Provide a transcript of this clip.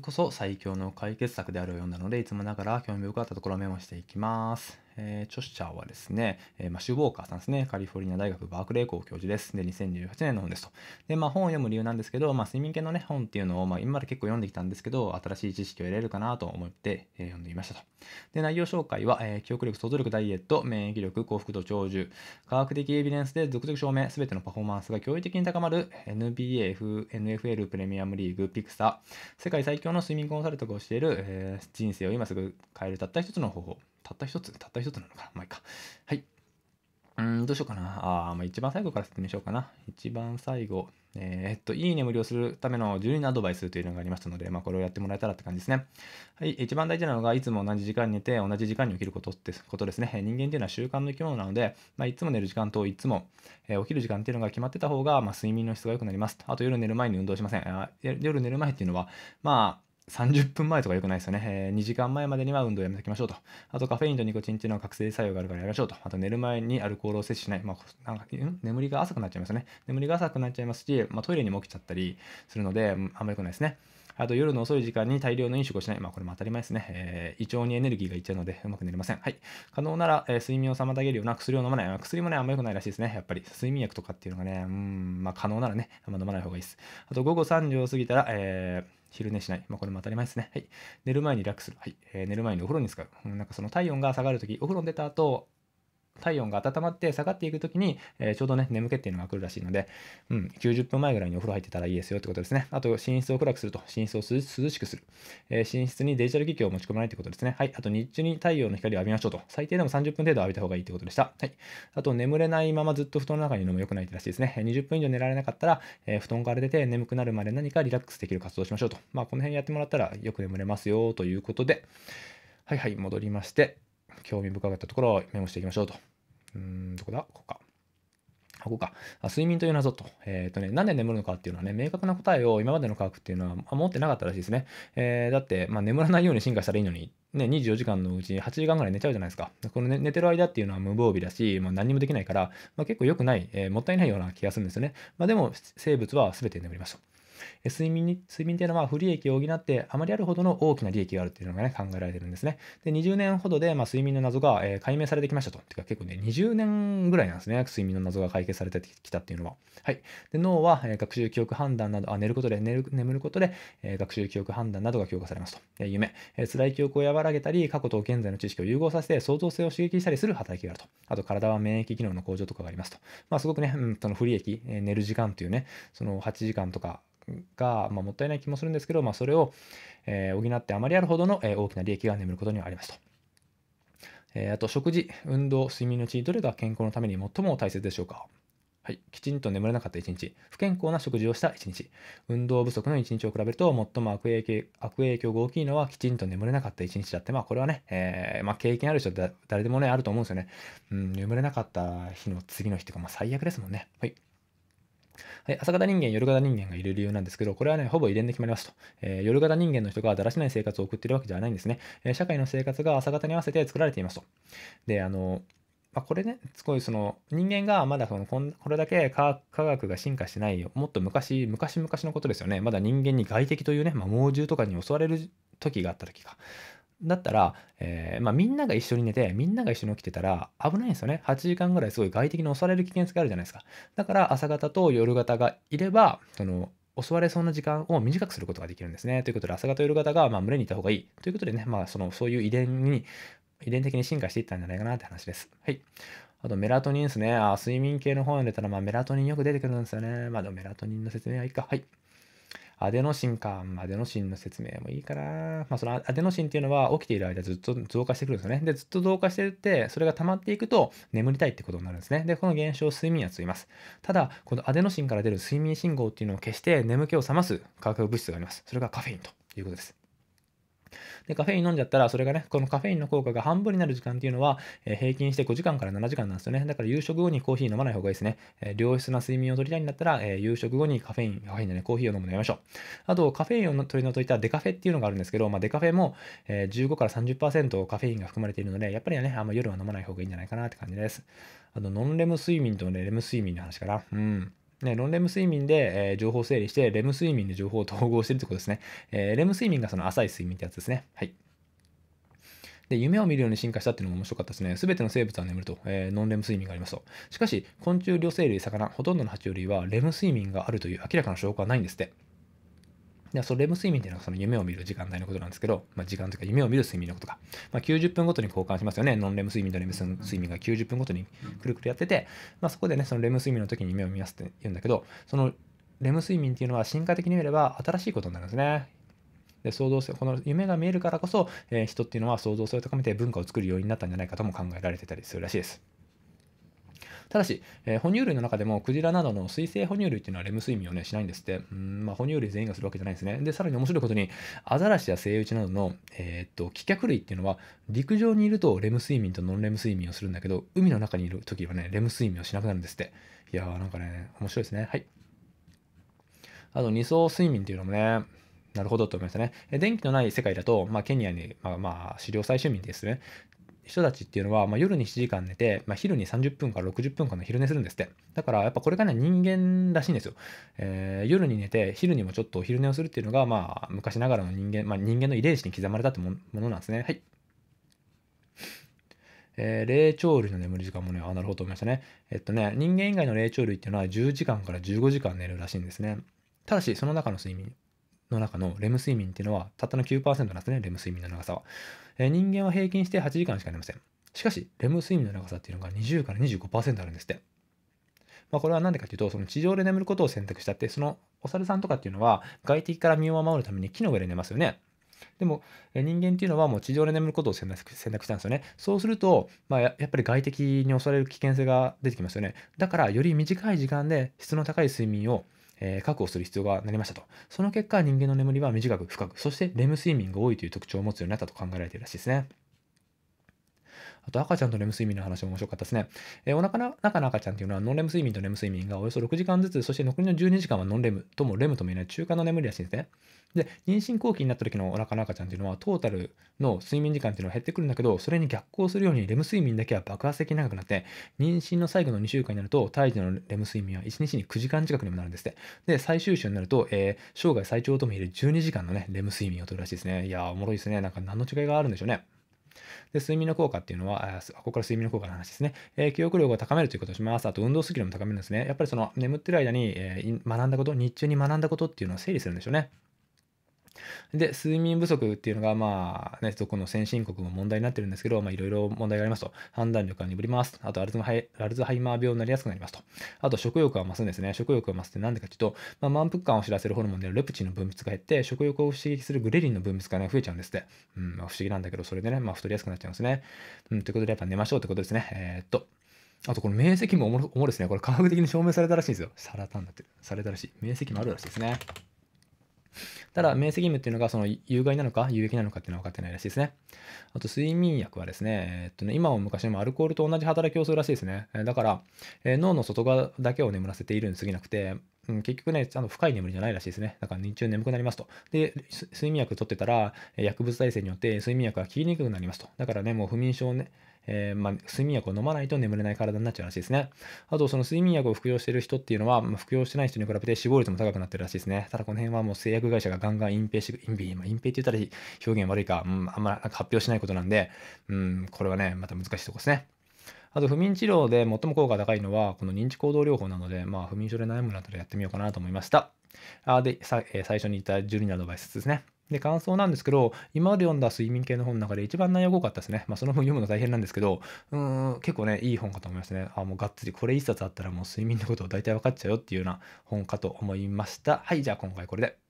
こそ最強の解決策であるようなので、いつもながら興味深かったところをメモしていきます。えー、著者はですね、えー、マシュウォーカーさんですね、カリフォルニア大学バークレー校教授です。で、2018年の本ですと。で、まあ本を読む理由なんですけど、まあ睡眠系のね、本っていうのを、まあ今まで結構読んできたんですけど、新しい知識を得られるかなと思って、えー、読んでいましたと。で、内容紹介は、えー、記憶力、想像力、ダイエット、免疫力、幸福度、長寿、科学的エビデンスで続々証明、すべてのパフォーマンスが驚異的に高まる NBA、F、NFL プレミアムリーグ、ピクサー、世界最強の睡眠コンサルトをしている、えー、人生を今すぐ変えるたった一つの方法。たった一つたった一つなのかなまあいいか。はい。うん、どうしようかな。ああ、まあ一番最後から説明しようかな。一番最後。えー、っと、いい眠りをするための重要のアドバイスというのがありましたので、まあ、これをやってもらえたらって感じですね。はい、一番大事なのが、いつも同じ時間に寝て、同じ時間に起きることってことですね。人間っていうのは習慣の生き物なので、まあ、いつも寝る時間といつも、えー、起きる時間っていうのが決まってた方が、まあ、睡眠の質が良くなります。あと、夜寝る前に運動しません。夜寝る前っていうのは、まあ、30分前とか良くないですよね、えー、2時間前までには運動をやめておきましょうと。あとカフェインとニコチンっていうのは覚醒作用があるからやめましょうと。あと寝る前にアルコールを摂取しない。まあ、なんか、うん、眠りが浅くなっちゃいますよね。眠りが浅くなっちゃいますし、まあ、トイレにも起きちゃったりするので、あんまり良くないですね。あと夜の遅い時間に大量の飲食をしない。まあこれも当たり前ですね。えー、胃腸にエネルギーがいっちゃうのでうまく寝れません。はい。可能なら、えー、睡眠を妨げるような薬を飲まない。薬もね、あんま良くないらしいですね。やっぱり睡眠薬とかっていうのがね、うん、まあ可能ならね、あんま飲まない方がいいです。あと午後3時を過ぎたら、えー昼寝しない。まあ、これも当たり前ですね。はい。寝る前にラ楽する。はい。えー、寝る前にお風呂に使う。うん、なんかその体温が下がるとき、お風呂に出た後、体温が温まって下がっていくときに、えー、ちょうどね、眠気っていうのが来るらしいので、うん、90分前ぐらいにお風呂入ってたらいいですよってことですね。あと、寝室を暗くすると、寝室を涼しくする。えー、寝室にデジタル機器を持ち込まないってことですね。はい。あと、日中に太陽の光を浴びましょうと。最低でも30分程度浴びた方がいいってことでした。はい。あと、眠れないままずっと布団の中にいるのも良くないってらしいですね。20分以上寝られなかったら、えー、布団から出て眠くなるまで何かリラックスできる活動をしましょうと。まあ、この辺やってもらったらよく眠れますよということで、はいはい、戻りまして、興味深かったところをメモしていきましょうと。うん、どこだここか。ここか。睡眠という謎と。えっ、ー、とね、なんで眠るのかっていうのはね、明確な答えを今までの科学っていうのは持ってなかったらしいですね。えー、だって、まあ、眠らないように進化したらいいのに、ね、24時間のうち8時間ぐらい寝ちゃうじゃないですか。この、ね、寝てる間っていうのは無防備だし、まあ、何もできないから、まあ、結構良くない、えー、もったいないような気がするんですよね。まあ、でも、生物は全て眠りました。睡眠に、睡眠っていうのは不利益を補って、あまりあるほどの大きな利益があるっていうのがね、考えられてるんですね。で、20年ほどで、まあ、睡眠の謎が、えー、解明されてきましたと。てか結構ね、20年ぐらいなんですね、睡眠の謎が解決されてきたっていうのは。はい。で、脳は、えー、学習記憶判断など、あ、寝ることで、寝る眠ることで、えー、学習記憶判断などが強化されますと。えー、夢、えー、辛い記憶を和らげたり、過去と現在の知識を融合させて、創造性を刺激したりする働きがあると。あと、体は免疫機能の向上とかがありますと。まあ、すごくね、うん、その不利益、えー、寝る時間というね、その8時間とか、が、まあ、もったいない気もするんですけど、まあ、それを、えー、補ってあまりあるほどの、えー、大きな利益が眠ることにはありますと。えー、あと、食事、運動、睡眠のうちどれが健康のために最も大切でしょうかはい、きちんと眠れなかった一日、不健康な食事をした一日、運動不足の一日を比べると最も悪影響悪影響が大きいのはきちんと眠れなかった一日だって、まあこれはね、えー、まあ、経験ある人だ誰でもね、あると思うんですよね。うん、眠れなかった日の次の日とか、まあ最悪ですもんね。はい。はい、朝方人間、夜型人間がいる理由なんですけど、これはね、ほぼ遺伝で決まりますと。えー、夜型人間の人がだらしない生活を送っているわけじゃないんですね。えー、社会の生活が朝方に合わせて作られていますと。で、あの、まあ、これね、すごいその人間がまだこのこんこれだけ科学が進化してないよ、もっと昔、昔々のことですよね、まだ人間に外敵というね、まあ、猛獣とかに襲われる時があった時か、だったら、えー、まあ、みんなが一緒に寝てみんなが一緒に起きてたら危ないんですよね8時間ぐらいすごい外敵に襲われる危険性があるじゃないですかだから朝方と夜方がいればその襲われそうな時間を短くすることができるんですねということで朝方夜方がまあ群れにいた方がいいということでね、まあ、そのそういう遺伝に遺伝的に進化していったんじゃないかなって話です。はい。あと、メラトニンですね。あ睡眠系の本を入れたら、まあ、メラトニンよく出てくるんですよね。まあ、でもメラトニンの説明はいいか。はい。アデノシンか。アデノシンの説明もいいかな。まあ、そのアデノシンっていうのは起きている間ずっと増加してくるんですよね。で、ずっと増加していって、それが溜まっていくと眠りたいってことになるんですね。で、この現象を睡眠薬と言います。ただ、このアデノシンから出る睡眠信号っていうのを消して眠気を覚ます化学物質があります。それがカフェインということです。で、カフェイン飲んじゃったら、それがね、このカフェインの効果が半分になる時間っていうのは、えー、平均して5時間から7時間なんですよね。だから夕食後にコーヒー飲まない方がいいですね。えー、良質な睡眠を取りたいんだったら、えー、夕食後にカフェイン、カフェインでね、コーヒーを飲むのやめましょう。あと、カフェインを取り除いたデカフェっていうのがあるんですけど、まあ、デカフェも、えー、15から30%カフェインが含まれているので、やっぱりね、あんま夜は飲まない方がいいんじゃないかなって感じです。あと、ノンレム睡眠とね、レム睡眠の話かな。うん。ね、ノンレム睡眠で、えー、情報整理して、レム睡眠で情報を統合してるってことですね。えー、レム睡眠がその浅い睡眠ってやつですね。はい。で、夢を見るように進化したっていうのも面白かったですね。すべての生物は眠ると、えー、ノンレム睡眠がありますと。しかし、昆虫、両生類、魚、ほとんどの爬虫類はレム睡眠があるという明らかな証拠はないんですって。でそのレム睡眠っていうのはその夢を見る時間帯のことなんですけど、まあ、時間というか夢を見る睡眠のことか、まあ、90分ごとに交換しますよねノンレム睡眠とレム睡眠が90分ごとにくるくるやってて、まあ、そこでねそのレム睡眠の時に夢を見ますって言うんだけどそのレム睡眠っていうのは進化的に見れば新しいことになるんですねで創造性この夢が見えるからこそ、えー、人っていうのは創造性を高めて文化を作る要因になったんじゃないかとも考えられてたりするらしいです。ただし、えー、哺乳類の中でもクジラなどの水生哺乳類っていうのはレム睡眠をねしないんですってうん、まあ、哺乳類全員がするわけじゃないですねでさらに面白いことにアザラシやセイウチなどの、えー、っと棄却類っていうのは陸上にいるとレム睡眠とノンレム睡眠をするんだけど海の中にいる時はねレム睡眠をしなくなるんですっていやーなんかね面白いですねはいあと二層睡眠っていうのもねなるほどと思いましたね。電気のない世界だと、まあ、ケニアに、まあ、まあ、狩猟採集民ですね。人たちっていうのは、まあ、夜に7時間寝て、まあ、昼に30分から60分間の昼寝するんですって。だからやっぱこれがね人間らしいんですよ。えー、夜に寝て昼にもちょっとお昼寝をするっていうのが、まあ、昔ながらの人間、まあ、人間の遺伝子に刻まれたってものなんですね。はい。えー、霊長類の眠る時間もね、あ、なるほどと思いましたね。えっとね、人間以外の霊長類っていうのは10時間から15時間寝るらしいんですね。ただし、その中の睡眠、の中のレム睡眠っていうのはたったの9%なんですね、レム睡眠の長さは。えー、人間は平均して8時間しか寝ません。しかし、レム睡眠の長さっていうのが20から25%あるんですって。まあ、これは何でかというと、その地上で眠ることを選択したって、そのお猿さんとかっていうのは外敵から身を守るために木の上で寝ますよね。でも人間っていうのはもう地上で眠ることを選択したんですよね。そうすると、まあ、やっぱり外敵に襲われる危険性が出てきますよね。だからより短い時間で質の高い睡眠をえ確保する必要がなりましたと。その結果、人間の眠りは短く深く、そしてレム睡眠が多いという特徴を持つようになったと考えられているらしいですね。あと赤ちゃんとレム睡眠の話も面白かったですね。えー、お腹の中の赤ちゃんっていうのはノンレム睡眠とレム睡眠がおよそ6時間ずつ、そして残りの12時間はノンレムともレムともいない中間の眠りらしいんですね。で、妊娠後期になった時のお腹の赤ちゃんっていうのはトータルの睡眠時間っていうのは減ってくるんだけど、それに逆行するようにレム睡眠だけは爆発的に長くなって、妊娠の最後の2週間になると胎児のレム睡眠は1日に9時間近くにもなるんですって。で、最終週になると、えー、生涯最長ともいえる12時間のね、レム睡眠をとるらしいですね。いやー、おもろいですね。なんか何の違いがあるんでしょうね。で、睡眠の効果っていうのは、ここから睡眠の効果の話ですね。えー、記憶力を高めるということをします。あと、運動スキルも高めるんですね。やっぱりその、眠ってる間に、えー、学んだこと、日中に学んだことっていうのを整理するんでしょうね。で、睡眠不足っていうのが、まあ、ね、この先進国も問題になってるんですけど、まあ、いろいろ問題がありますと。判断力が鈍ります。あとアルツハイ、アルツハイマー病になりやすくなりますと。あと、食欲が増すんですね。食欲が増すって何でかっていうと、まあ、満腹感を知らせるホルモンであるレプチンの分泌が減って、食欲を刺激するグレリンの分泌がね、増えちゃうんですって。うん、まあ、不思議なんだけど、それでね、まあ、太りやすくなっちゃうんですね。うん、ということで、やっぱ寝ましょうってことですね。えー、っと。あとこの面積もおもろですね。これ科学的に証明されたらしいんですよ。サラタンだって。されたらしい。面積もあるらしいですね。ただ、免責義務っていうのがその有害なのか有益なのかっていうのは分かってないらしいですね。あと、睡眠薬はですね、えっとね、今も昔もアルコールと同じ働きをするらしいですね。だから、え脳の外側だけを眠らせているに過ぎなくて、うん、結局ね、あの深い眠りじゃないらしいですね。だから日中眠くなりますと。で、睡眠薬取ってたら、薬物耐性によって睡眠薬が効きにくくなりますと。だからね、もう不眠症ね、えー、まあ、睡眠薬を飲まないと眠れない体になっちゃうらしいですね。あと、その睡眠薬を服用してる人っていうのは、まあ、服用してない人に比べて死亡率も高くなってるらしいですね。ただ、この辺はもう製薬会社がガンガン隠蔽して、隠蔽、隠蔽って言ったら表現悪いか、うん、あんま発表しないことなんで、うん、これはね、また難しいとこですね。あと不眠治療で最も効果が高いのはこの認知行動療法なので、まあ、不眠症で悩むなったらやってみようかなと思いました。あで、えー、最初に言ったジュリのアドバイスですね。で、感想なんですけど、今まで読んだ睡眠系の本の中で一番内容が多かったですね。まあ、その本読むの大変なんですけど、うん、結構ね、いい本かと思いましたね。あ、もうがっつりこれ一冊あったらもう睡眠のことを大体分かっちゃうよっていうような本かと思いました。はい、じゃあ今回これで。